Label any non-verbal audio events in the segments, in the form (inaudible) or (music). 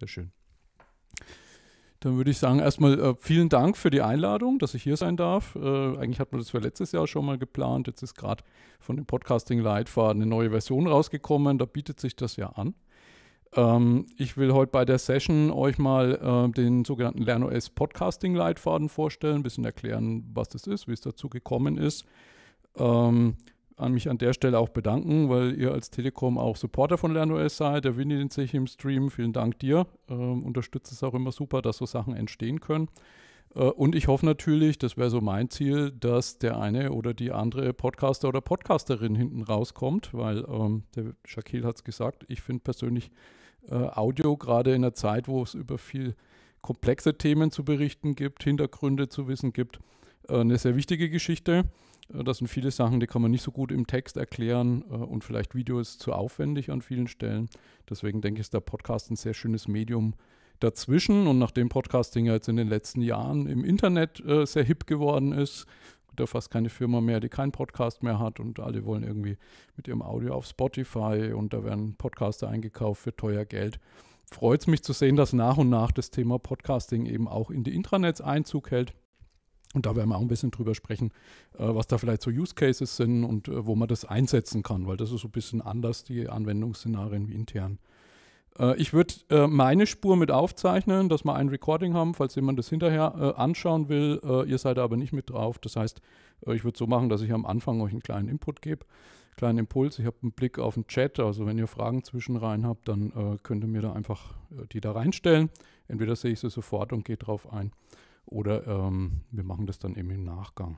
Sehr schön. Dann würde ich sagen, erstmal äh, vielen Dank für die Einladung, dass ich hier sein darf. Äh, eigentlich hat man das für letztes Jahr schon mal geplant. Jetzt ist gerade von dem Podcasting-Leitfaden eine neue Version rausgekommen. Da bietet sich das ja an. Ähm, ich will heute bei der Session euch mal äh, den sogenannten LernOS Podcasting-Leitfaden vorstellen, ein bisschen erklären, was das ist, wie es dazu gekommen ist. Ähm, an mich an der Stelle auch bedanken, weil ihr als Telekom auch Supporter von LernOS seid. Der Winnie den sehe ich im Stream. Vielen Dank dir. Ähm, unterstützt es auch immer super, dass so Sachen entstehen können. Äh, und ich hoffe natürlich, das wäre so mein Ziel, dass der eine oder die andere Podcaster oder Podcasterin hinten rauskommt, weil ähm, der Shaquille hat es gesagt, ich finde persönlich äh, Audio gerade in einer Zeit, wo es über viel komplexe Themen zu berichten gibt, Hintergründe zu wissen gibt, äh, eine sehr wichtige Geschichte. Äh, das sind viele Sachen, die kann man nicht so gut im Text erklären äh, und vielleicht Video ist zu aufwendig an vielen Stellen. Deswegen denke ich, ist der Podcast ein sehr schönes Medium dazwischen. Und nachdem Podcasting ja jetzt in den letzten Jahren im Internet äh, sehr hip geworden ist, da fast keine Firma mehr, die keinen Podcast mehr hat und alle wollen irgendwie mit ihrem Audio auf Spotify und da werden Podcaster eingekauft für teuer Geld. Freut es mich zu sehen, dass nach und nach das Thema Podcasting eben auch in die Intranets Einzug hält. Und da werden wir auch ein bisschen drüber sprechen, äh, was da vielleicht so Use Cases sind und äh, wo man das einsetzen kann, weil das ist so ein bisschen anders, die Anwendungsszenarien wie intern. Äh, ich würde meine Spur mit aufzeichnen, dass wir ein Recording haben, falls jemand das hinterher anschauen will. ihr seid aber nicht mit drauf. Das heißt, ich würde so machen, dass ich am Anfang euch einen kleinen Input gebe, kleinen Impuls. Ich habe einen Blick auf den Chat. Also wenn ihr Fragen zwischenrein habt, dann könnt ihr mir da einfach die da reinstellen. Entweder sehe ich sie sofort und gehe drauf ein. Oder ähm, wir machen das dann eben im Nachgang.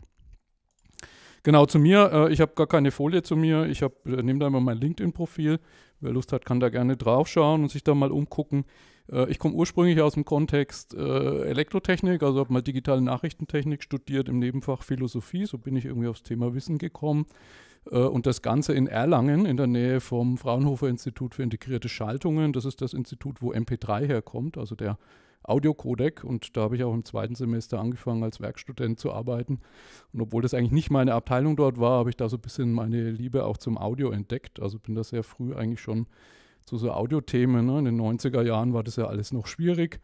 Genau, zu mir. Äh, ich habe gar keine Folie zu mir. Ich äh, nehme da immer mein LinkedIn-Profil. Wer Lust hat, kann da gerne draufschauen und sich da mal umgucken. Äh, ich komme ursprünglich aus dem Kontext äh, Elektrotechnik, also habe mal digitale Nachrichtentechnik studiert im Nebenfach Philosophie. So bin ich irgendwie aufs Thema Wissen gekommen. Äh, und das Ganze in Erlangen in der Nähe vom Fraunhofer Institut für integrierte Schaltungen. Das ist das Institut, wo MP3 herkommt, also der Audiocodec und da habe ich auch im zweiten Semester angefangen als Werkstudent zu arbeiten. Und obwohl das eigentlich nicht meine Abteilung dort war, habe ich da so ein bisschen meine Liebe auch zum Audio entdeckt. Also bin da sehr früh eigentlich schon zu so Audiothemen. Ne? In den 90er Jahren war das ja alles noch schwierig.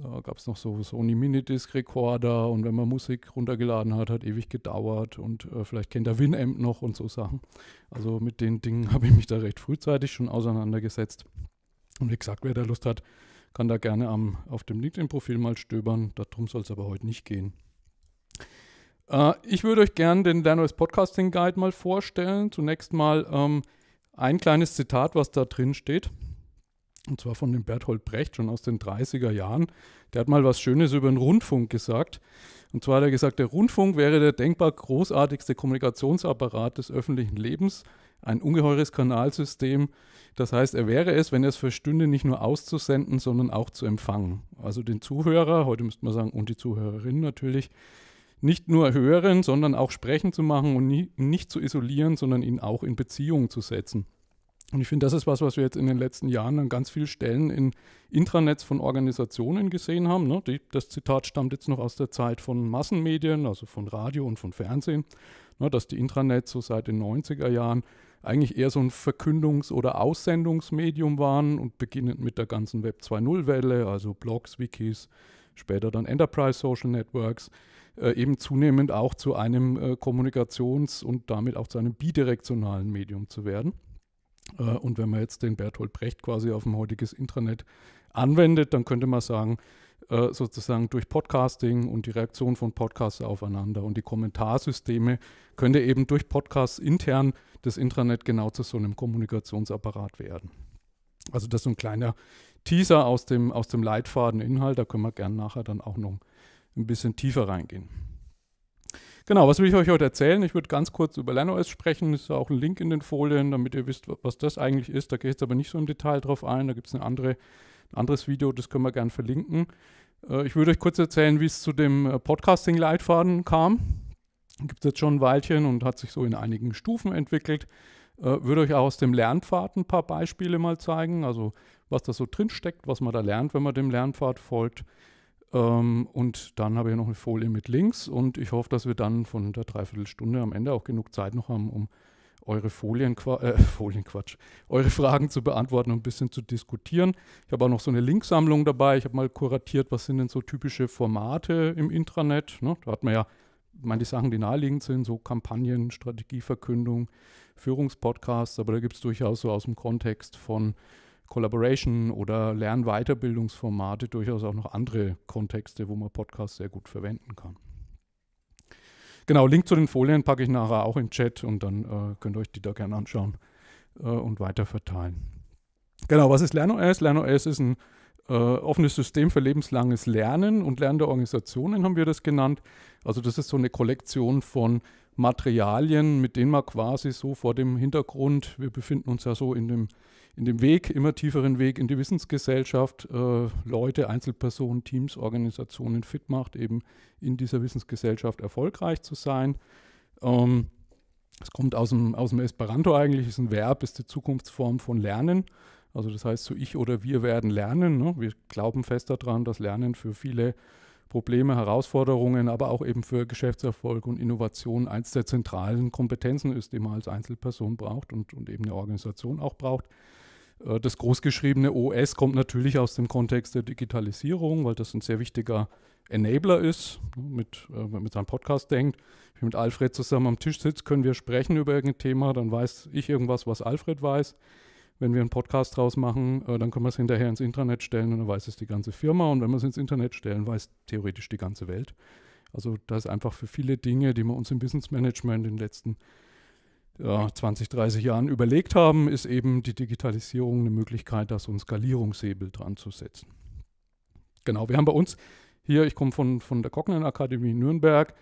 Da gab es noch so Sony Minidisc-Rekorder und wenn man Musik runtergeladen hat, hat ewig gedauert und äh, vielleicht kennt der Winamp noch und so Sachen. Also mit den Dingen (laughs) habe ich mich da recht frühzeitig schon auseinandergesetzt. Und wie gesagt, wer da Lust hat, kann da gerne am, auf dem LinkedIn-Profil mal stöbern. Darum soll es aber heute nicht gehen. Äh, ich würde euch gerne den LernOS Podcasting Guide mal vorstellen. Zunächst mal ähm, ein kleines Zitat, was da drin steht und zwar von dem Berthold Brecht schon aus den 30er Jahren. Der hat mal was Schönes über den Rundfunk gesagt. Und zwar hat er gesagt, der Rundfunk wäre der denkbar großartigste Kommunikationsapparat des öffentlichen Lebens, ein ungeheures Kanalsystem. Das heißt, er wäre es, wenn er es verstünde, nicht nur auszusenden, sondern auch zu empfangen. Also den Zuhörer, heute müsste man sagen, und die Zuhörerin natürlich, nicht nur hören, sondern auch sprechen zu machen und nie, nicht zu isolieren, sondern ihn auch in Beziehung zu setzen. Und ich finde, das ist was, was wir jetzt in den letzten Jahren an ganz vielen Stellen in Intranets von Organisationen gesehen haben. Ne? Die, das Zitat stammt jetzt noch aus der Zeit von Massenmedien, also von Radio und von Fernsehen, ne? dass die Intranets so seit den 90er Jahren eigentlich eher so ein Verkündungs- oder Aussendungsmedium waren und beginnend mit der ganzen Web 2.0-Welle, also Blogs, Wikis, später dann Enterprise Social Networks, äh, eben zunehmend auch zu einem äh, Kommunikations- und damit auch zu einem bidirektionalen Medium zu werden. Äh, und wenn man jetzt den Berthold Brecht quasi auf ein heutiges Intranet anwendet, dann könnte man sagen, äh, sozusagen durch Podcasting und die Reaktion von Podcasts aufeinander und die Kommentarsysteme könnte eben durch Podcasts intern das Intranet genau zu so einem Kommunikationsapparat werden. Also das ist ein kleiner Teaser aus dem, aus dem Leitfadeninhalt, da können wir gerne nachher dann auch noch ein bisschen tiefer reingehen. Genau, was will ich euch heute erzählen? Ich würde ganz kurz über LernOS sprechen. Es ist auch ein Link in den Folien, damit ihr wisst, was das eigentlich ist. Da gehe ich jetzt aber nicht so im Detail drauf ein. Da gibt es andere, ein anderes Video, das können wir gerne verlinken. Äh, ich würde euch kurz erzählen, wie es zu dem äh, Podcasting-Leitfaden kam. Gibt es jetzt schon ein Weilchen und hat sich so in einigen Stufen entwickelt. Äh, würde euch auch aus dem Lernpfad ein paar Beispiele mal zeigen, also was da so drinsteckt, was man da lernt, wenn man dem Lernpfad folgt. Ähm, und dann habe ich noch eine Folie mit Links und ich hoffe, dass wir dann von der Dreiviertelstunde am Ende auch genug Zeit noch haben, um eure Folien, äh, (laughs) Folienquatsch, eure Fragen zu beantworten und ein bisschen zu diskutieren. Ich habe auch noch so eine Linksammlung dabei. Ich habe mal kuratiert, was sind denn so typische Formate im Intranet. Ne? Da hat man ja, ich meine, die Sachen, die naheliegend sind, so Kampagnen, Strategieverkündung, Führungspodcasts, aber da gibt es durchaus so aus dem Kontext von Collaboration oder Lernweiterbildungsformate durchaus auch noch andere Kontexte, wo man Podcasts sehr gut verwenden kann. Genau, Link zu den Folien packe ich nachher auch im Chat und dann äh, könnt ihr euch die da gerne anschauen äh, und weiterverteilen. Genau, was ist LernOS? LernOS ist ein äh, offenes System für lebenslanges Lernen und lernende Organisationen haben wir das genannt. Also das ist so eine Kollektion von Materialien, mit denen man quasi so vor dem Hintergrund, wir befinden uns ja so in dem in dem Weg, immer tieferen Weg in die Wissensgesellschaft, äh, Leute, Einzelpersonen, Teams, Organisationen fit macht, eben in dieser Wissensgesellschaft erfolgreich zu sein. Ähm, es kommt aus dem, aus dem Esperanto eigentlich, ist ein Verb, ist die Zukunftsform von Lernen. Also das heißt, so ich oder wir werden lernen. Ne? Wir glauben fest daran, dass Lernen für viele Probleme, Herausforderungen, aber auch eben für Geschäftserfolg und Innovation eins der zentralen Kompetenzen ist, die man als Einzelperson braucht und, und eben eine Organisation auch braucht. Äh, das großgeschriebene OS kommt natürlich aus dem Kontext der Digitalisierung, weil das ein sehr wichtiger Enabler ist, ne, mit, äh, wenn man mit seinem Podcast denkt. Wenn ich mit Alfred zusammen am Tisch sitze, können wir sprechen über irgendein Thema, dann weiß ich irgendwas, was Alfred weiß. Wenn wir einen Podcast draus machen, äh, dann können wir es hinterher ins Internet stellen und dann weiß es die ganze Firma. Und wenn wir es ins Internet stellen, weiß theoretisch die ganze Welt. Also da ist einfach für viele Dinge, die wir uns im Businessmanagement in den letzten Jahren ja, 20, 30 Jahren überlegt haben, ist eben die Digitalisierung eine Möglichkeit, da so ein Skalierungshebel dran zu setzen. Genau, wir haben bei uns hier, ich komme von, von der Cognan Akademie Nürnberg,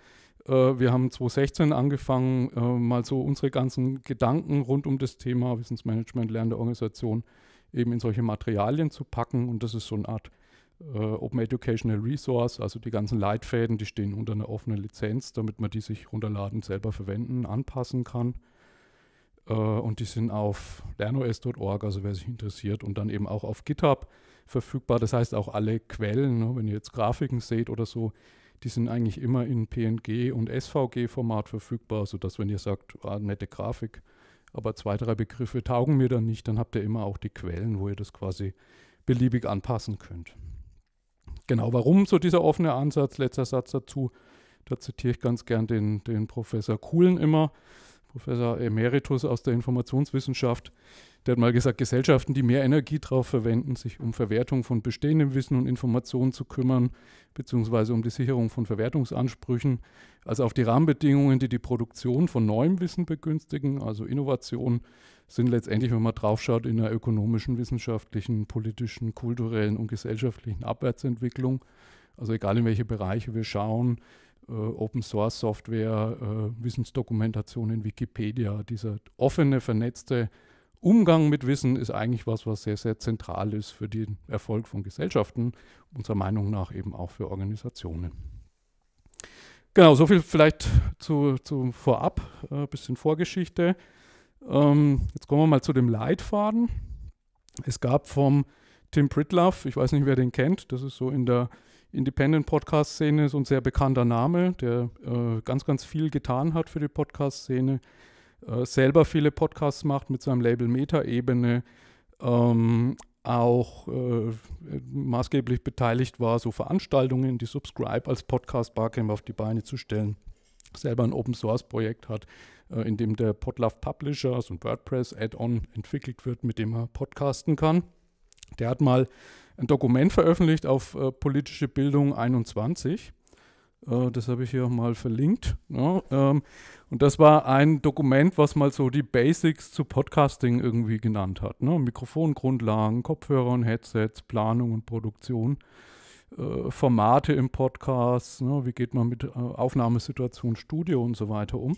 äh, wir haben 2016 angefangen, äh, mal so unsere ganzen Gedanken rund um das Thema Wissensmanagement, Lernen der Organisation eben in solche Materialien zu packen und das ist so eine Art äh, Open Educational Resource, also die ganzen Leitfäden, die stehen unter einer offenen Lizenz, damit man die sich runterladen, selber verwenden, anpassen kann. Äh, und die sind auf lernos.org, also wer sich interessiert, und dann eben auch auf GitHub verfügbar. Das heißt auch alle Quellen, ne, wenn ihr jetzt Grafiken seht oder so, die sind eigentlich immer in PNG und SVG-Format verfügbar, sodass wenn ihr sagt, ah, nette Grafik, aber zwei, drei Begriffe taugen mir dann nicht, dann habt ihr immer auch die Quellen, wo ihr das quasi beliebig anpassen könnt. Genau, warum so dieser offene Ansatz, letzter Satz dazu, da zitiere ich ganz gern den, den Professor Kuhlen immer. Professor Emeritus aus der Informationswissenschaft, der hat mal gesagt, Gesellschaften, die mehr Energie darauf verwenden, sich um Verwertung von bestehendem Wissen und Informationen zu kümmern, beziehungsweise um die Sicherung von Verwertungsansprüchen, als auf die Rahmenbedingungen, die die Produktion von neuem Wissen begünstigen, also Innovation, sind letztendlich, wenn man draufschaut, in einer ökonomischen, wissenschaftlichen, politischen, kulturellen und gesellschaftlichen Abwärtsentwicklung. Also egal in welche Bereiche wir schauen, äh, Open Source Software, äh, Wissensdokumentation in Wikipedia. Dieser offene, vernetzte Umgang mit Wissen ist eigentlich was, was sehr, sehr zentral ist für den Erfolg von Gesellschaften, unserer Meinung nach eben auch für Organisationen. Genau, so viel vielleicht zu, zu vorab, ein äh, bisschen Vorgeschichte. Ähm, jetzt kommen wir mal zu dem Leitfaden. Es gab vom Tim Pritloff, ich weiß nicht, wer den kennt, das ist so in der Independent-Podcast-Szene ist ein sehr bekannter Name, der äh, ganz, ganz viel getan hat für die Podcast-Szene, äh, selber viele Podcasts macht mit seinem Label Meta-Ebene, ähm, auch äh, maßgeblich beteiligt war, so Veranstaltungen, die Subscribe als Podcast-Barcamp auf die Beine zu stellen, selber ein Open-Source-Projekt hat, äh, in dem der Podlove Publisher, also ein WordPress-Add-on, entwickelt wird, mit dem er podcasten kann. Der hat mal ein Dokument veröffentlicht auf äh, politische Bildung 21. Äh, das habe ich hier auch mal verlinkt. Ja, ähm, und das war ein Dokument, was mal so die Basics zu Podcasting irgendwie genannt hat. Ne? Mikrofongrundlagen, Kopfhörer und Headsets, Planung und Produktion. Äh, Formate im Podcast, ne? wie geht man mit äh, Aufnahmesituation, Studio und so weiter um.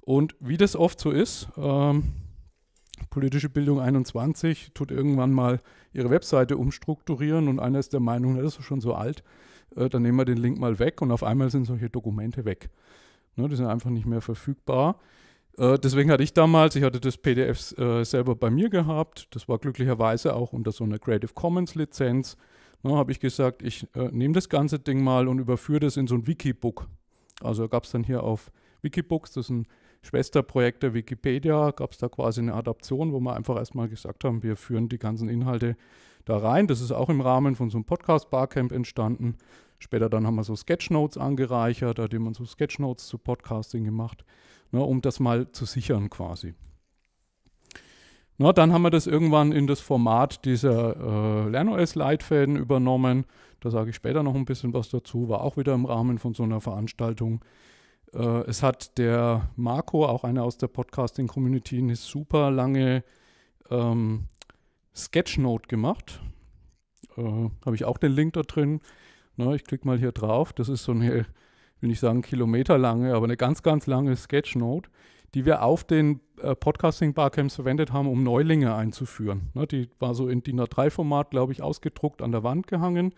Und wie das oft so ist, ähm, politische Bildung 21 tut irgendwann mal ihre Webseite umstrukturieren und einer ist der Meinung, das ist schon so alt, äh, dann nehmen wir den Link mal weg und auf einmal sind solche Dokumente weg. Ne, die sind einfach nicht mehr verfügbar. Äh, deswegen hatte ich damals, ich hatte das PDF äh, selber bei mir gehabt, das war glücklicherweise auch unter so einer Creative Commons Lizenz. Ne, habe ich gesagt, ich äh, nehme das ganze Ding mal und überführe das in so ein Wikibook. Also gab es dann hier auf Wikibooks, das ist ein Schwesterprojekt der Wikipedia gab es da quasi eine Adaption, wo wir einfach erstmal gesagt haben, wir führen die ganzen Inhalte da rein. Das ist auch im Rahmen von so einem Podcast-Barcamp entstanden. Später dann haben wir so Sketchnotes angereichert, da hat man so Sketchnotes zu Podcasting gemacht, ne, um das mal zu sichern quasi. Na, dann haben wir das irgendwann in das Format dieser äh, LernOS-Leitfäden übernommen. Da sage ich später noch ein bisschen was dazu. War auch wieder im Rahmen von so einer Veranstaltung, äh, es hat der Marco, auch einer aus der Podcasting-Community, eine super lange ähm, Sketchnote gemacht. Äh, Habe ich auch den Link da drin. Na, ich klicke mal hier drauf. Das ist so eine, will ich sagen kilometerlange, aber eine ganz, ganz lange Sketchnote, die wir auf den äh, Podcasting-Barcamps verwendet haben, um Neulinge einzuführen. Na, die war so in DIN A3-Format, glaube ich, ausgedruckt, an der Wand gehangen.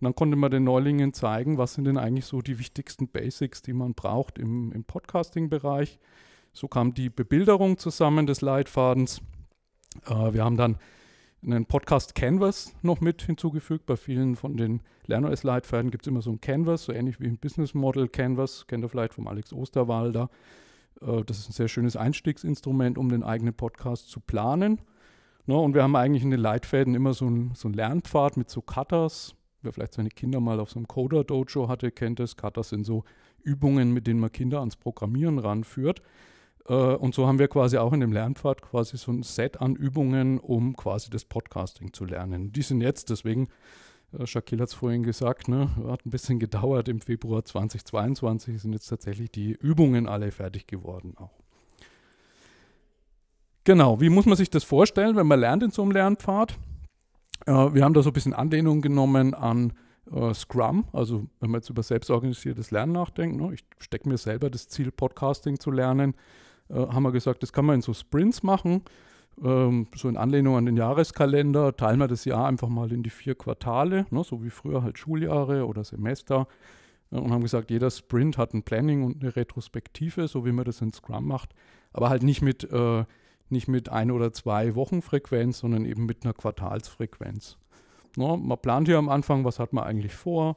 Und dann konnte man den Neulingen zeigen, was sind denn eigentlich so die wichtigsten Basics, die man braucht im, im Podcasting-Bereich. So kam die Bebilderung zusammen des Leitfadens. Äh, wir haben dann einen Podcast Canvas noch mit hinzugefügt. Bei vielen von den LernOS-Leitfäden gibt es immer so ein Canvas, so ähnlich wie ein Business Model Canvas, kennt ihr vielleicht vom Alex Osterwalder. Äh, das ist ein sehr schönes Einstiegsinstrument, um den eigenen Podcast zu planen. Ne, und wir haben eigentlich in den Leitfäden immer so einen Lernpfad mit so Cutters, wer vielleicht seine Kinder mal auf so einem Coder-Dojo hatte, kennt es. Katas sind so Übungen, mit denen man Kinder ans Programmieren ranführt. Äh, und so haben wir quasi auch in dem Lernpfad quasi so ein Set an Übungen, um quasi das Podcasting zu lernen. Die sind jetzt, deswegen, äh, Shaquille hat es vorhin gesagt, ne, hat ein bisschen gedauert. Im Februar 2022 sind jetzt tatsächlich die Übungen alle fertig geworden auch. Genau, wie muss man sich das vorstellen, wenn man lernt in so einem Lernpfad? Äh, wir haben da so ein bisschen Anlehnung genommen an äh, Scrum, also wenn man jetzt über selbstorganisiertes Lernen nachdenkt, ne, ich stecke mir selber das Ziel, Podcasting zu lernen, äh, haben wir gesagt, das kann man in so Sprints machen, ähm, so in Anlehnung an den Jahreskalender, teilen wir das Jahr einfach mal in die vier Quartale, ne, so wie früher halt Schuljahre oder Semester und haben gesagt, jeder Sprint hat ein Planning und eine Retrospektive, so wie man das in Scrum macht, aber halt nicht mit äh, nicht mit ein oder zwei Wochen Frequenz, sondern eben mit einer Quartalsfrequenz. No, ne, man plant hier am Anfang, was hat man eigentlich vor?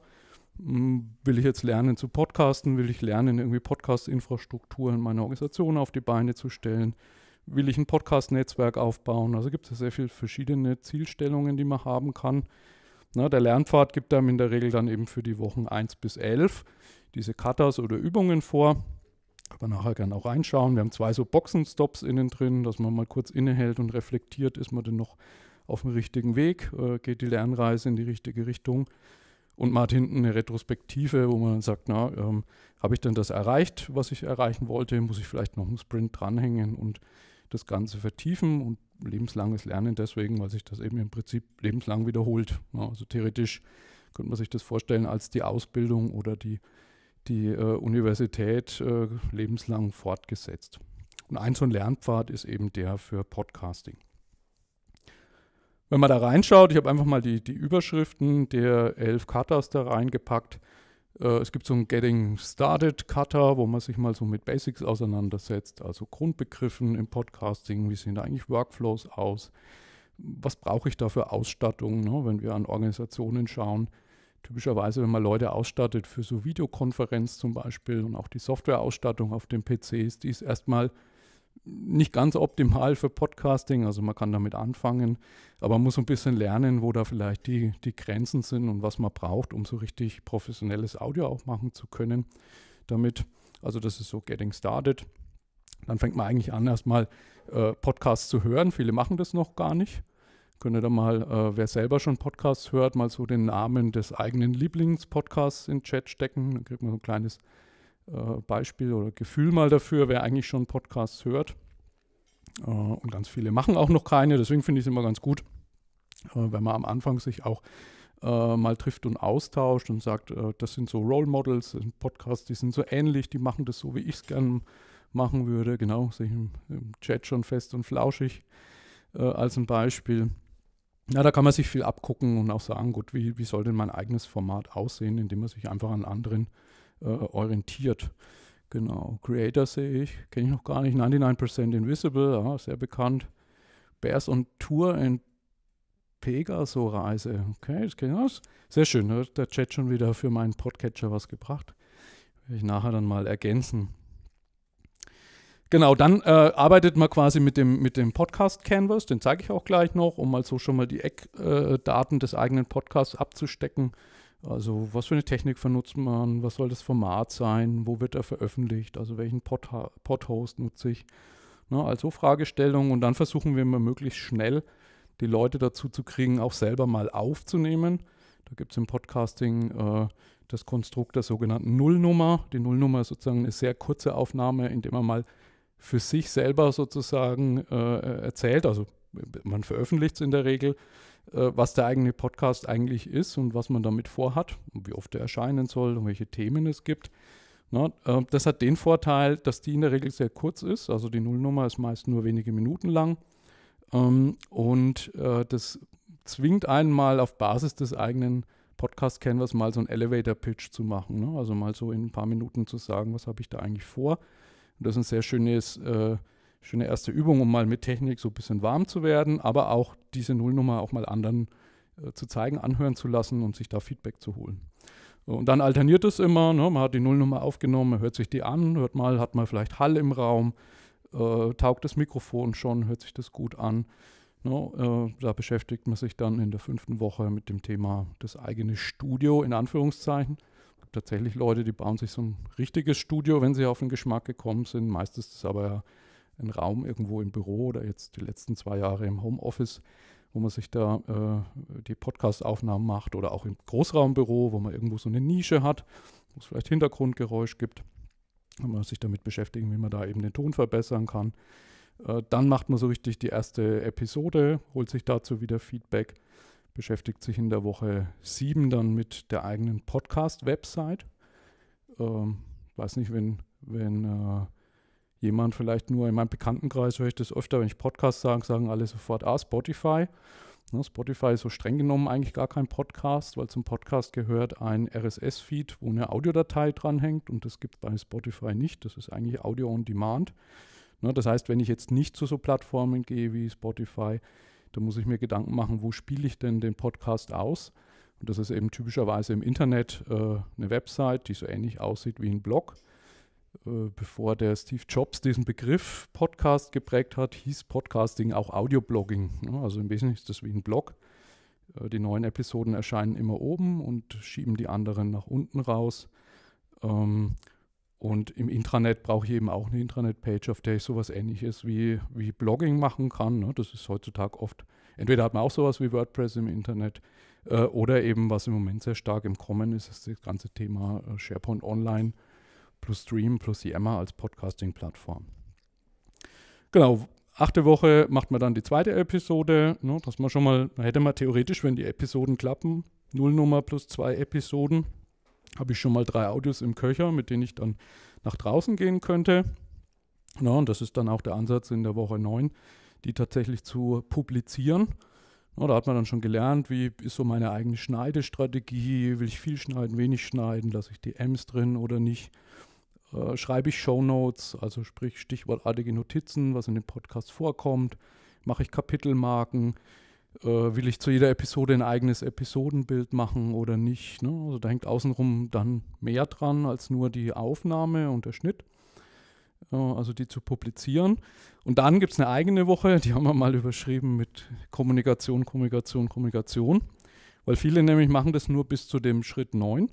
Hm, will ich jetzt lernen zu podcasten? Will ich lernen, irgendwie Podcast-Infrastruktur in meiner Organisation auf die Beine zu stellen? Will ich ein Podcast-Netzwerk aufbauen? Also gibt es sehr viele verschiedene Zielstellungen, die man haben kann. Na, ne, der Lernpfad gibt einem in der Regel dann eben für die Wochen 1 bis 11 diese Katas oder Übungen vor. Kann man nachher gerne auch reinschauen. Wir haben zwei so Boxenstops innen drin, dass man mal kurz innehält und reflektiert, ist man denn noch auf dem richtigen Weg, äh, geht die Lernreise in die richtige Richtung. Und man hat hinten eine Retrospektive, wo man dann sagt, na, ähm, habe ich denn das erreicht, was ich erreichen wollte? Muss ich vielleicht noch einen Sprint dranhängen und das Ganze vertiefen und lebenslanges Lernen deswegen, weil sich das eben im Prinzip lebenslang wiederholt. Ja, also theoretisch könnte man sich das vorstellen als die Ausbildung oder die die äh, Universität äh, lebenslang fortgesetzt. Und ein so ein Lernpfad ist eben der für Podcasting. Wenn man da reinschaut, ich habe einfach mal die, die Überschriften der elf Katas da reingepackt. Äh, es gibt so einen Getting Started Cutter, wo man sich mal so mit Basics auseinandersetzt, also Grundbegriffen im Podcasting, wie sehen da eigentlich Workflows aus, was brauche ich da für Ausstattung, ne, wenn wir an Organisationen schauen, Typischerweise, wenn man Leute ausstattet für so Videokonferenz zum Beispiel und auch die Softwareausstattung auf den PCs, die ist erstmal nicht ganz optimal für Podcasting. Also man kann damit anfangen, aber man muss ein bisschen lernen, wo da vielleicht die, die Grenzen sind und was man braucht, um so richtig professionelles Audio auch machen zu können damit. Also das ist so Getting Started. Dann fängt man eigentlich an, erstmal äh, Podcasts zu hören. Viele machen das noch gar nicht. Könnte da mal, äh, wer selber schon Podcasts hört, mal so den Namen des eigenen Lieblingspodcasts in den Chat stecken. Dann kriegt man so ein kleines äh, Beispiel oder Gefühl mal dafür, wer eigentlich schon Podcasts hört. Äh, und ganz viele machen auch noch keine. Deswegen finde ich es immer ganz gut, äh, wenn man am Anfang sich auch äh, mal trifft und austauscht und sagt, äh, das sind so Role Models, das sind Podcasts, die sind so ähnlich, die machen das so, wie ich es gerne machen würde. Genau, sehe ich im, im, Chat schon fest und flauschig äh, als ein Beispiel ja, da kann man sich viel abgucken und auch sagen, gut, wie, wie soll denn mein eigenes Format aussehen, indem man sich einfach an anderen äh, orientiert. Genau, Creator sehe ich, kenne ich noch gar nicht, 99% Invisible, ja, sehr bekannt. Bears on Tour in Pegaso-Reise, okay, das kenne ich aus. Sehr schön, ne? da hat der Chat schon wieder für meinen Podcatcher was gebracht. Werde ich nachher dann mal ergänzen. Genau, dann äh, arbeitet man quasi mit dem, mit dem Podcast Canvas, den zeige ich auch gleich noch, um mal so schon mal die Eckdaten äh, des eigenen Podcasts abzustecken. Also was für eine Technik vernutzt man, was soll das Format sein, wo wird er veröffentlicht, also welchen Pod Podhost nutze ich. Ne, also Fragestellungen und dann versuchen wir immer möglichst schnell die Leute dazu zu kriegen, auch selber mal aufzunehmen. Da gibt es im Podcasting äh, das Konstrukt der sogenannten Nullnummer. Die Nullnummer ist sozusagen eine sehr kurze Aufnahme, indem man mal für sich selber sozusagen äh, erzählt. Also man veröffentlicht es in der Regel, äh, was der eigene Podcast eigentlich ist und was man damit vorhat, wie oft er erscheinen soll und welche Themen es gibt. Na, ne? äh, das hat den Vorteil, dass die in der Regel sehr kurz ist. Also die Nullnummer ist meist nur wenige Minuten lang. Ähm, und äh, das zwingt einen mal auf Basis des eigenen Podcast Canvas mal so einen Elevator Pitch zu machen. Ne? Also mal so in ein paar Minuten zu sagen, was habe ich da eigentlich vor und das ist eine sehr schönes, äh, schöne erste Übung, um mal mit Technik so ein bisschen warm zu werden, aber auch diese Nullnummer auch mal anderen äh, zu zeigen, anhören zu lassen und sich da Feedback zu holen. Und dann alterniert es immer, ne? man hat die Nullnummer aufgenommen, man hört sich die an, hört mal, hat man vielleicht Hall im Raum, äh, taugt das Mikrofon schon, hört sich das gut an. No, ne? äh, da beschäftigt man sich dann in der fünften Woche mit dem Thema das eigene Studio in Anführungszeichen gibt tatsächlich Leute, die bauen sich so ein richtiges Studio, wenn sie auf den Geschmack gekommen sind. Meistens ist es aber ja ein Raum irgendwo im Büro oder jetzt die letzten zwei Jahre im Homeoffice, wo man sich da äh, die Podcast-Aufnahmen macht oder auch im Großraumbüro, wo man irgendwo so eine Nische hat, wo es vielleicht Hintergrundgeräusch gibt. Kann man sich damit beschäftigen, wie man da eben den Ton verbessern kann. Äh, dann macht man so richtig die erste Episode, holt sich dazu wieder Feedback beschäftigt sich in der Woche 7 dann mit der eigenen Podcast-Website. Ähm, weiß nicht, wenn, wenn äh, jemand vielleicht nur in meinem Bekanntenkreis höre ich das öfter, wenn ich Podcast sage, sagen alle sofort, ah, Spotify. Ne, Spotify ist so streng genommen eigentlich gar kein Podcast, weil zum Podcast gehört ein RSS-Feed, wo eine Audiodatei dranhängt und das gibt es bei Spotify nicht. Das ist eigentlich Audio on Demand. Ne, das heißt, wenn ich jetzt nicht zu so Plattformen gehe wie Spotify, da muss ich mir Gedanken machen, wo spiele ich denn den Podcast aus? Und das ist eben typischerweise im Internet äh, eine Website, die so ähnlich aussieht wie ein Blog. Äh, bevor der Steve Jobs diesen Begriff Podcast geprägt hat, hieß Podcasting auch Audioblogging. Ne? Also im Wesentlichen ist das wie ein Blog. Äh, die neuen Episoden erscheinen immer oben und schieben die anderen nach unten raus. Ähm, und im Intranet brauche ich eben auch eine Intranet-Page, auf der ich sowas ähnliches wie, wie Blogging machen kann. Ne? Das ist heutzutage oft, entweder hat man auch sowas wie WordPress im Internet äh, oder eben, was im Moment sehr stark im Kommen ist, ist das ganze Thema äh, SharePoint Online plus Stream plus Yammer als Podcasting-Plattform. Genau, achte Woche macht man dann die zweite Episode. Ne? Dass man schon mal, man hätte man theoretisch, wenn die Episoden klappen, Nullnummer plus zwei Episoden habe ich schon mal drei Audios im Köcher, mit denen ich dann nach draußen gehen könnte. Ja, und das ist dann auch der Ansatz in der Woche 9, die tatsächlich zu publizieren. Ja, da hat man dann schon gelernt, wie ist so meine eigene Schneidestrategie, will ich viel schneiden, wenig schneiden, lasse ich die Ms drin oder nicht. Äh, schreibe ich Shownotes, also sprich stichwortartige Notizen, was in dem Podcast vorkommt, mache ich Kapitelmarken, äh, will ich zu jeder Episode ein eigenes Episodenbild machen oder nicht. Ne? Also da hängt außenrum dann mehr dran als nur die Aufnahme und der Schnitt, äh, also die zu publizieren. Und dann gibt es eine eigene Woche, die haben wir mal überschrieben mit Kommunikation, Kommunikation, Kommunikation. Weil viele nämlich machen das nur bis zu dem Schritt 9.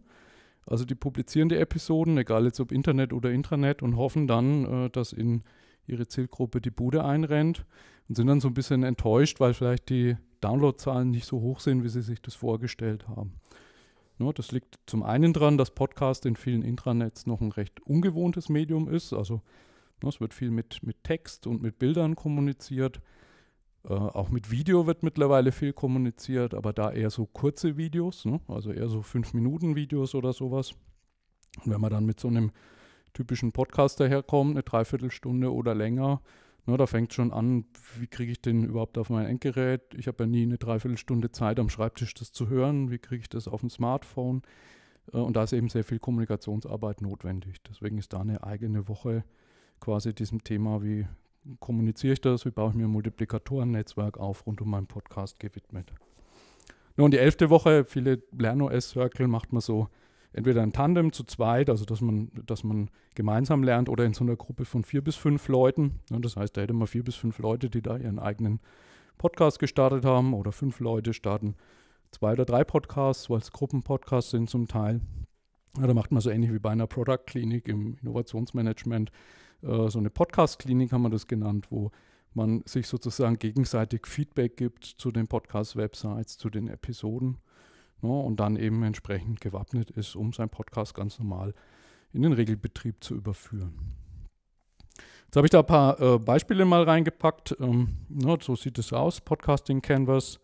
Also die publizieren die Episoden, egal jetzt ob Internet oder Intranet, und hoffen dann, äh, dass in ihre Zielgruppe die Bude einrennt und sind dann so ein bisschen enttäuscht, weil vielleicht die Downloadzahlen nicht so hoch sind, wie sie sich das vorgestellt haben. Ja, das liegt zum einen daran, dass Podcast in vielen Intranets noch ein recht ungewohntes Medium ist. Also ja, es wird viel mit, mit Text und mit Bildern kommuniziert. Äh, auch mit Video wird mittlerweile viel kommuniziert, aber da eher so kurze Videos, ne? also eher so 5-Minuten-Videos oder sowas. Und wenn man dann mit so einem typischen Podcaster herkommt, eine Dreiviertelstunde oder länger, na, da fängt schon an, wie kriege ich den überhaupt auf mein Endgerät? Ich habe ja nie eine Dreiviertelstunde Zeit am Schreibtisch, das zu hören. Wie kriege ich das auf dem Smartphone? Äh, und da ist eben sehr viel Kommunikationsarbeit notwendig. Deswegen ist da eine eigene Woche quasi diesem Thema, wie kommuniziere ich das, wie baue ich mir ein Multiplikatoren-Netzwerk auf, rund um meinen Podcast gewidmet. Nun, die elfte Woche, viele LernOS-Circle macht man so entweder ein Tandem zu zweit, also dass man, dass man gemeinsam lernt, oder in so einer Gruppe von vier bis fünf Leuten. Ja, das heißt, da hätte man vier bis fünf Leute, die da ihren eigenen Podcast gestartet haben, oder fünf Leute starten zwei oder drei Podcasts, weil es Gruppenpodcasts sind zum Teil. Ja, da macht man so ähnlich wie bei einer Product Klinik im Innovationsmanagement. Äh, so eine Podcast-Klinik haben wir das genannt, wo man sich sozusagen gegenseitig Feedback gibt zu den Podcast-Websites, zu den Episoden ne, und dann eben entsprechend gewappnet ist, um seinen Podcast ganz normal in den Regelbetrieb zu überführen. Jetzt habe ich da ein paar äh, Beispiele mal reingepackt. Ähm, ne, so sieht es aus, Podcasting Canvas.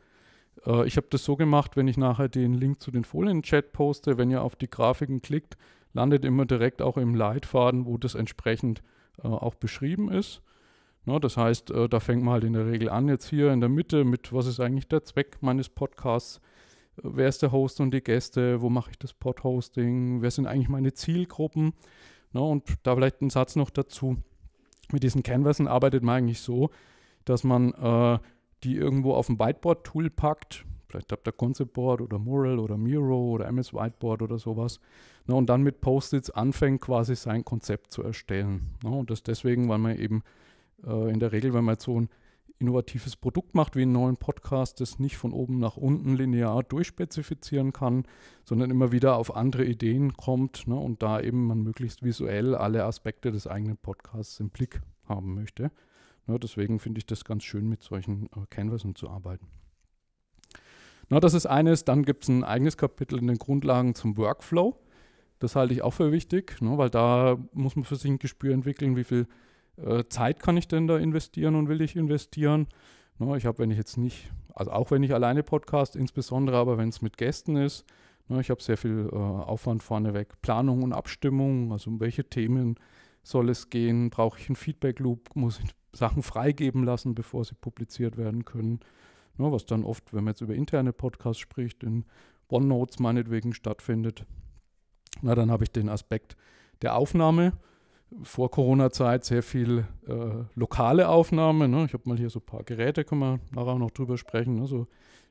Äh, ich habe das so gemacht, wenn ich nachher den Link zu den Folien Chat poste, wenn ihr auf die Grafiken klickt, landet immer direkt auch im Leitfaden, wo das entsprechend äh, auch beschrieben ist. Ne, das heißt, äh, da fängt man halt in der Regel an, jetzt hier in der Mitte mit, was ist eigentlich der Zweck meines Podcasts, wer ist der Host und die Gäste, wo mache ich das Pod-Hosting, wer sind eigentlich meine Zielgruppen. Ne? Und da vielleicht ein Satz noch dazu. Mit diesen Canvasen arbeitet man eigentlich so, dass man äh, die irgendwo auf ein Whiteboard-Tool packt. Vielleicht habt ihr Conceptboard oder Mural oder Miro oder MS Whiteboard oder sowas. Ne? Und dann mit Post-its anfängt, quasi sein Konzept zu erstellen. Ne? Und das deswegen, weil man eben äh, in der Regel, wenn man jetzt so ein innovatives Produkt macht, wie einen neuen Podcast, das nicht von oben nach unten linear durchspezifizieren kann, sondern immer wieder auf andere Ideen kommt ne, und da eben man möglichst visuell alle Aspekte des eigenen Podcasts im Blick haben möchte. Ja, ne, deswegen finde ich das ganz schön, mit solchen äh, Canvasen zu arbeiten. Na, das ist eines. Dann gibt es ein eigenes Kapitel in den Grundlagen zum Workflow. Das halte ich auch für wichtig, ne, weil da muss man für sich ein Gespür entwickeln, wie viel äh, Zeit kann ich denn da investieren und will ich investieren? Ne, ich habe, wenn ich jetzt nicht, also auch wenn ich alleine Podcast, insbesondere aber wenn es mit Gästen ist, ne, ich habe sehr viel äh, Aufwand vorneweg. Planung und Abstimmung, also um welche Themen soll es gehen? Brauche ich einen Feedback-Loop? Muss ich Sachen freigeben lassen, bevor sie publiziert werden können? Ne, was dann oft, wenn man jetzt über interne Podcasts spricht, in OneNotes meinetwegen stattfindet. Na, dann habe ich den Aspekt der Aufnahme vor Corona-Zeit sehr viel äh, lokale Aufnahme. Ne? Ich habe mal hier so ein paar Geräte, können wir nachher auch noch drüber sprechen. Ne? So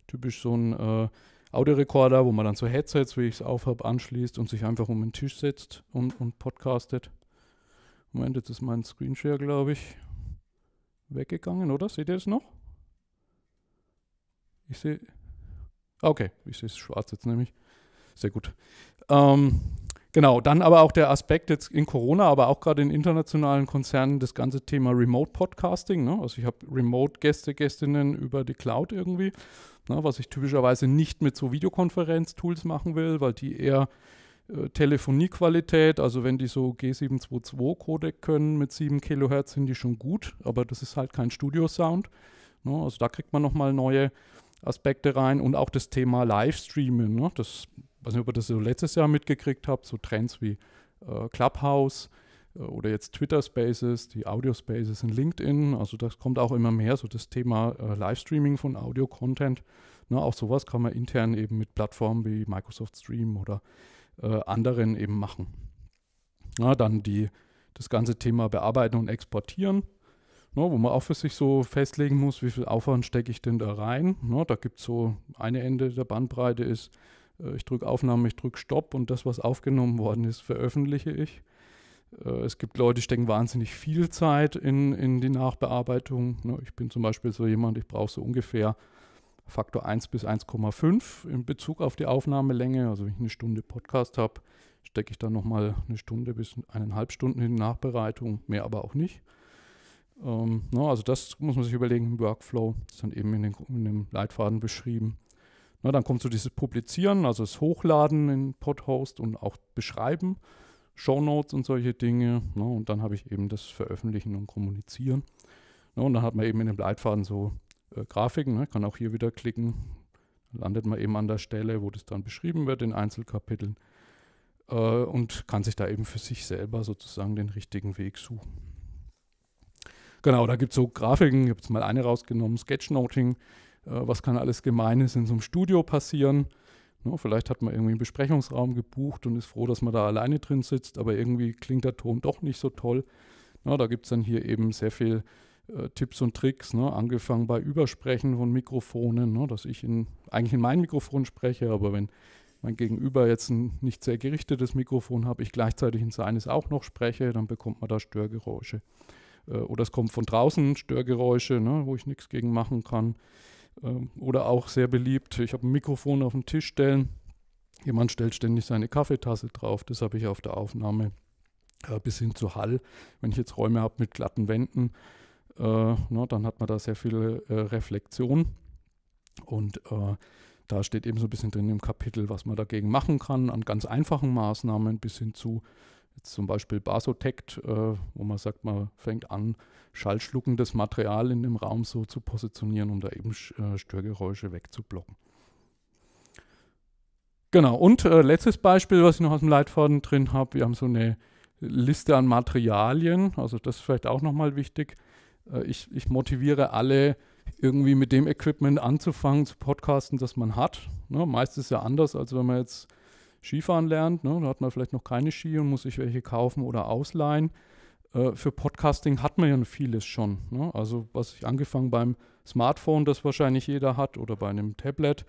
typisch so ein äh, Audiorekorder, wo man dann so Headsets, wie ich es aufhab, anschließt und sich einfach um den Tisch setzt und, und podcastet. Moment, jetzt ist mein Screenshare, glaube ich, weggegangen, oder? Seht ihr das noch? Ich sehe. Okay, ich sehe es schwarz jetzt nämlich. Sehr gut. Ähm, Genau, dann aber auch der Aspekt jetzt in Corona, aber auch gerade in internationalen Konzernen, das ganze Thema Remote-Podcasting. Ne? Also ich habe Remote-Gäste, Gästinnen über die Cloud irgendwie, ne? was ich typischerweise nicht mit so Videokonferenz-Tools machen will, weil die eher äh, Telefoniequalität, also wenn die so G722-Codec können mit 7 Kilohertz, sind die schon gut, aber das ist halt kein Studio-Sound. Ne? Also da kriegt man nochmal neue Aspekte rein und auch das Thema Livestreamen. Ne? Das weiß nicht, ob ihr das so letztes Jahr mitgekriegt habt, so Trends wie äh, Clubhouse äh, oder jetzt Twitter Spaces, die Audio Spaces in LinkedIn. Also das kommt auch immer mehr, so das Thema äh, Livestreaming von Audio-Content. Ne, auch sowas kann man intern eben mit Plattformen wie Microsoft Stream oder äh, anderen eben machen. Na, dann die, das ganze Thema bearbeiten und exportieren. No, wo man auch für sich so festlegen muss, wie viel Aufwand stecke ich denn da rein. No, da gibt es so eine Ende der Bandbreite ist äh, ich drücke Aufnahme, ich drücke Stopp und das, was aufgenommen worden ist, veröffentliche ich. Äh, es gibt Leute, die stecken wahnsinnig viel Zeit in, in die Nachbearbeitung. Ne? Ich bin zum Beispiel so jemand, ich brauche so ungefähr Faktor 1 bis 1,5 in Bezug auf die Aufnahmelänge. Also wenn ich eine Stunde Podcast habe, stecke ich dann nochmal eine Stunde bis eineinhalb Stunden in die Nachbereitung, mehr aber auch nicht. Ähm, ne? also das muss man sich überlegen im Workflow, ist dann eben in, den, in dem Leitfaden beschrieben. Na, dann kommt so dieses Publizieren, also das Hochladen in Podhost und auch Beschreiben, Shownotes und solche Dinge. Na, ne, und dann habe ich eben das Veröffentlichen und Kommunizieren. Na, ne, und dann hat man eben in dem Leitfaden so äh, Grafiken, ne? kann auch hier wieder klicken, landet man eben an der Stelle, wo das dann beschrieben wird in Einzelkapiteln äh, und kann sich da eben für sich selber sozusagen den richtigen Weg suchen. Genau, da gibt es so Grafiken, ich habe jetzt mal eine rausgenommen, Sketchnoting. Äh, was kann alles Gemeines in so einem Studio passieren. No, ne, vielleicht hat man irgendwie einen Besprechungsraum gebucht und ist froh, dass man da alleine drin sitzt, aber irgendwie klingt der Ton doch nicht so toll. No, da gibt es dann hier eben sehr viel äh, Tipps und Tricks, ne? angefangen bei Übersprechen von Mikrofonen, ne? dass ich in, eigentlich in mein Mikrofon spreche, aber wenn mein Gegenüber jetzt ein nicht sehr gerichtetes Mikrofon habe, ich gleichzeitig in seines auch noch spreche, dann bekommt man da Störgeräusche. Äh, oder es kommt von draußen Störgeräusche, ne? wo ich nichts gegen machen kann. Ähm, oder auch sehr beliebt, ich habe ein Mikrofon auf den Tisch stellen. Jemand stellt ständig seine Kaffeetasse drauf, das habe ich auf der Aufnahme. Äh, bis hin zu Hall, wenn ich jetzt Räume habe mit glatten Wänden, äh, na, dann hat man da sehr viel äh, Reflexion. Und äh, da steht eben so ein bisschen drin im Kapitel, was man dagegen machen kann, an ganz einfachen Maßnahmen bis hin zu Jetzt zum Beispiel Basotect, äh, wo man sagt, man fängt an, schallschluckendes Material in dem Raum so zu positionieren, um da eben äh, Störgeräusche wegzublocken. Genau, und äh, letztes Beispiel, was ich noch aus dem Leitfaden drin habe, wir haben so eine Liste an Materialien, also das ist vielleicht auch nochmal wichtig. Äh, ich, ich motiviere alle, irgendwie mit dem Equipment anzufangen, zu podcasten, das man hat. Ne? Meist ist ja anders, als wenn man jetzt Skifahren lernt. Ne? Da hat man vielleicht noch keine Ski und muss sich welche kaufen oder ausleihen. Äh, für Podcasting hat man ja vieles schon. Ne? Also was ich angefangen beim Smartphone, das wahrscheinlich jeder hat, oder bei einem Tablet,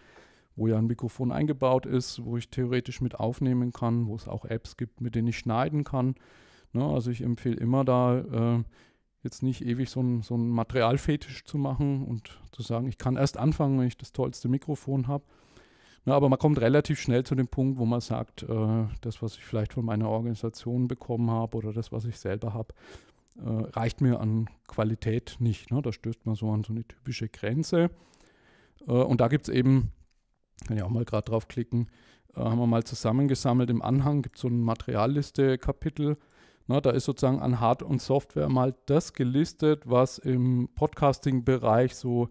wo ja ein Mikrofon eingebaut ist, wo ich theoretisch mit aufnehmen kann, wo es auch Apps gibt, mit denen ich schneiden kann. Ne? Also ich empfehle immer da äh, jetzt nicht ewig so ein, so ein Materialfetisch zu machen und zu sagen, ich kann erst anfangen, wenn ich das tollste Mikrofon habe na, aber man kommt relativ schnell zu dem Punkt, wo man sagt, äh, das, was ich vielleicht von meiner Organisation bekommen habe oder das, was ich selber habe, äh, reicht mir an Qualität nicht. Ne? Da stößt man so an so eine typische Grenze. Äh, und da gibt es eben, kann ich auch mal gerade draufklicken, äh, haben wir mal zusammengesammelt im Anhang, gibt es so ein Materialliste-Kapitel. Na, da ist sozusagen an Hard- und Software mal das gelistet, was im Podcasting-Bereich so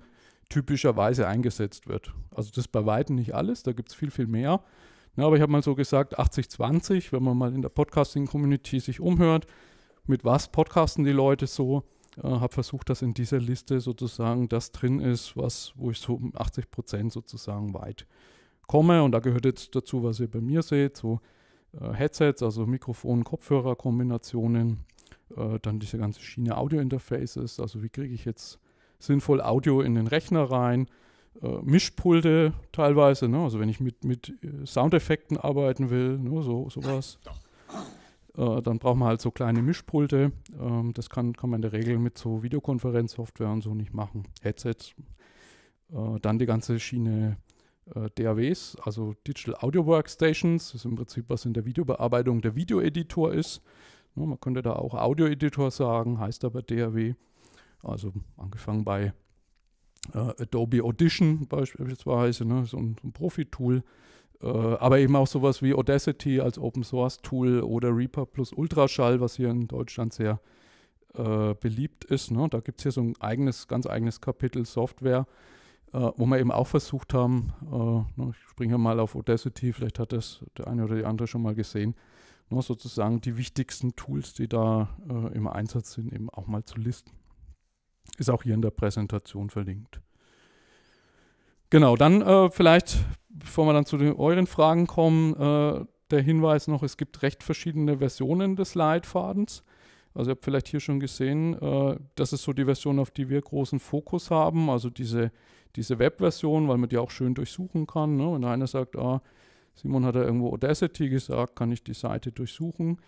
typischerweise eingesetzt wird. Also das ist bei weitem nicht alles, da gibt es viel, viel mehr. Ja, aber ich habe mal so gesagt, 80-20, wenn man mal in der Podcasting-Community sich umhört, mit was podcasten die Leute so, äh, habe versucht, dass in dieser Liste sozusagen das drin ist, was, wo ich so 80 Prozent sozusagen weit komme. Und da gehört jetzt dazu, was ihr bei mir seht, so äh, Headsets, also Mikrofon, Kopfhörer-Kombinationen, äh, dann diese ganze Schiene Audio-Interfaces, also wie kriege ich jetzt sinnvoll Audio in den Rechner rein, äh, Mischpulte teilweise, ne? also wenn ich mit, mit äh, Soundeffekten arbeiten will, nur ne? so, sowas. Äh, dann braucht man halt so kleine Mischpulte. Ähm, das kann, kann man in der Regel mit so Videokonferenzsoftware und so nicht machen. Headsets. Äh, dann die ganze Schiene äh, DAWs, also Digital Audio Workstations. Das ist im Prinzip, was in der Videobearbeitung der Videoeditor ist. Ne, man könnte da auch Audioeditor sagen, heißt aber DAW. Also angefangen bei äh, Adobe Audition beispielsweise, ne, so ein, so ein Profi-Tool, äh, aber eben auch sowas wie Audacity als Open-Source-Tool oder Reaper plus Ultraschall, was hier in Deutschland sehr äh, beliebt ist. Ne? Da gibt es hier so ein eigenes, ganz eigenes Kapitel Software, äh, wo wir eben auch versucht haben, äh, ne, ich springe mal auf Audacity, vielleicht hat das der eine oder die andere schon mal gesehen, ne, sozusagen die wichtigsten Tools, die da im Einsatz sind, eben auch mal zu listen. Ist auch hier in der Präsentation verlinkt. Genau, dann äh, vielleicht, bevor wir dann zu den euren Fragen kommen, äh, der Hinweis noch, es gibt recht verschiedene Versionen des Leitfadens. Also ihr habt vielleicht hier schon gesehen, äh, das ist so die Version, auf die wir großen Fokus haben, also diese, diese Web-Version, weil man die auch schön durchsuchen kann. Ne? Wenn einer sagt, ah, Simon hat ja irgendwo Audacity gesagt, kann ich die Seite durchsuchen.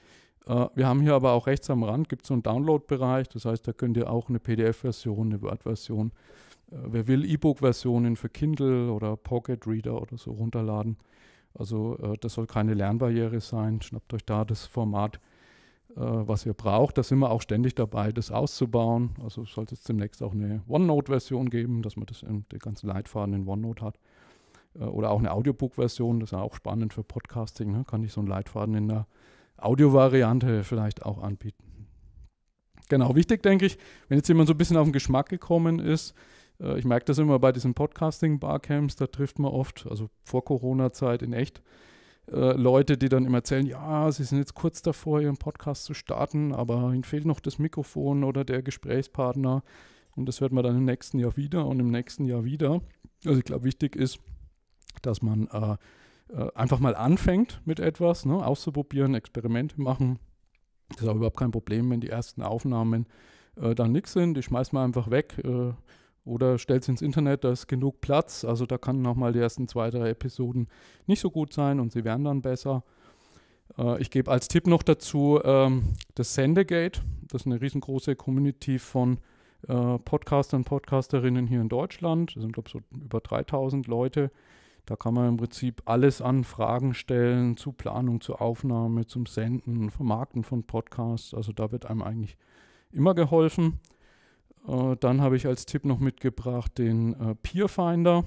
Äh, wir haben hier aber auch rechts am Rand gibt es so einen Download-Bereich. Das heißt, da könnt ihr auch eine PDF-Version, eine Word-Version, äh, wer will, E-Book-Versionen für Kindle oder Pocket Reader oder so runterladen. Also äh, das soll keine Lernbarriere sein. Schnappt euch da das Format, äh, was ihr braucht. Da sind wir auch ständig dabei, das auszubauen. Also sollte es demnächst auch eine OneNote-Version geben, dass man das, in, den ganzen Leitfaden in OneNote hat oder auch eine Audiobook-Version, das ist auch spannend für Podcasting, ne? kann ich so einen Leitfaden in der Audiovariante vielleicht auch anbieten. Genau, wichtig denke ich, wenn jetzt jemand so ein bisschen auf den Geschmack gekommen ist, äh, ich merke das immer bei diesen Podcasting-Barcamps, da trifft man oft, also vor Corona-Zeit in echt, äh, Leute, die dann immer erzählen, ja, sie sind jetzt kurz davor, ihren Podcast zu starten, aber ihnen fehlt noch das Mikrofon oder der Gesprächspartner. Und das hört man dann im nächsten Jahr wieder und im nächsten Jahr wieder. Also ich glaube, wichtig ist, dass man äh, äh, einfach mal anfängt mit etwas, ne, auszuprobieren, Experimente machen. Das ist auch überhaupt kein Problem, wenn die ersten Aufnahmen äh, dann nichts sind. Die schmeißt man einfach weg äh, oder stellt es ins Internet, da ist genug Platz. Also da kann nochmal die ersten zwei, drei Episoden nicht so gut sein und sie werden dann besser. Äh, ich gebe als Tipp noch dazu ähm, das Sendegate. Das ist eine riesengroße Community von äh, Podcastern, Podcasterinnen hier in Deutschland. Das sind, glaube ich, so über 3000 Leute. Da kann man im Prinzip alles an Fragen stellen zu Planung, zur Aufnahme, zum Senden, Vermarkten von Podcasts. Also da wird einem eigentlich immer geholfen. Äh, dann habe ich als Tipp noch mitgebracht den äh, Peerfinder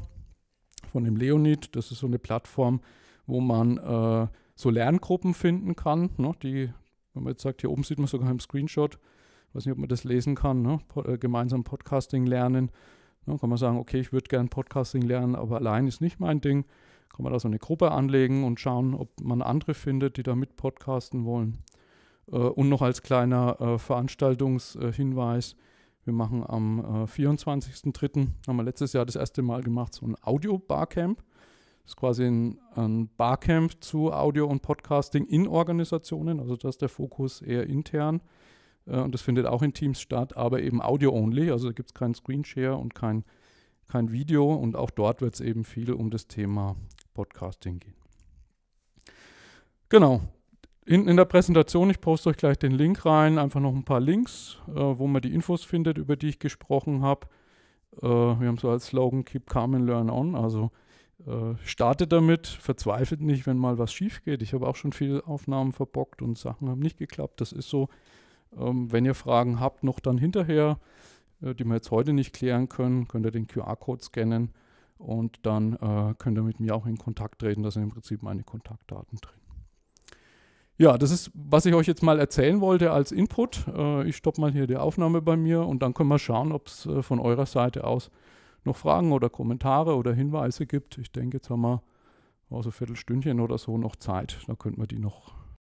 von dem Leonid. Das ist so eine Plattform, wo man äh, so Lerngruppen finden kann. Ne? Die, wenn man jetzt sagt, hier oben sieht man sogar im Screenshot, ich weiß nicht, ob man das lesen kann, ne? Pod äh, gemeinsam Podcasting lernen. Ja, ne, kann man sagen, okay, ich würde gerne Podcasting lernen, aber allein ist nicht mein Ding. Kann man da so eine Gruppe anlegen und schauen, ob man andere findet, die da mit podcasten wollen. Äh, und noch als kleiner äh, Veranstaltungshinweis, wir machen am äh, 24.03., haben wir letztes Jahr das erste Mal gemacht, so ein Audio-Barcamp. Das ist quasi ein, ein, Barcamp zu Audio und Podcasting in Organisationen, also da ist der Fokus eher intern. Äh, und das findet auch in Teams statt, aber eben Audio-only, also da gibt es keinen Screenshare und kein, kein Video und auch dort wird es eben viel um das Thema Podcasting gehen. Genau. Hinten in der Präsentation, ich poste euch gleich den Link rein, einfach noch ein paar Links, äh, wo man die Infos findet, über die ich gesprochen habe. Äh, wir haben so als Slogan Keep Calm and Learn On, also äh, startet damit, verzweifelt nicht, wenn mal was schief geht. Ich habe auch schon viele Aufnahmen verbockt und Sachen haben nicht geklappt. Das ist so, ähm, wenn ihr Fragen habt, noch dann hinterher, äh, die wir jetzt heute nicht klären können, könnt ihr den QR-Code scannen und dann äh, könnt ihr mit mir auch in Kontakt treten. Da sind im Prinzip meine Kontaktdaten drin. Ja, das ist, was ich euch jetzt mal erzählen wollte als Input. Äh, ich stoppe mal hier die Aufnahme bei mir und dann können wir schauen, ob es äh, von eurer Seite aus noch Fragen oder Kommentare oder Hinweise gibt. Ich denke, jetzt haben wir also Viertelstündchen oder so noch Zeit. Da könnten wir die noch